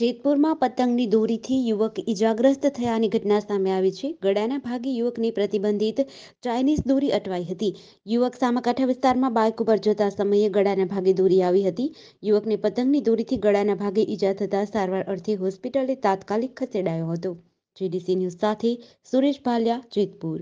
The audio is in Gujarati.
જેતપુરમાં પતંગની દોરીથી યુવક ઇજાગ્રસ્ત થયાની ઘટના સામે આવી છે ગળાના ભાગે યુવકની પ્રતિબંધિત ચાઇનીઝ દોરી અટવાઈ હતી યુવક સામાકાંઠા વિસ્તારમાં બાઇક ઉપર જતા સમયે ગળાના ભાગે દોરી આવી હતી યુવકને પતંગની દોરીથી ગળાના ભાગે ઈજા થતા સારવાર અર્થે હોસ્પિટલે તાત્કાલિક ખસેડાયો હતો જીડીસી ન્યૂઝ સાથે સુરેશ ભાલિયા જેતપુર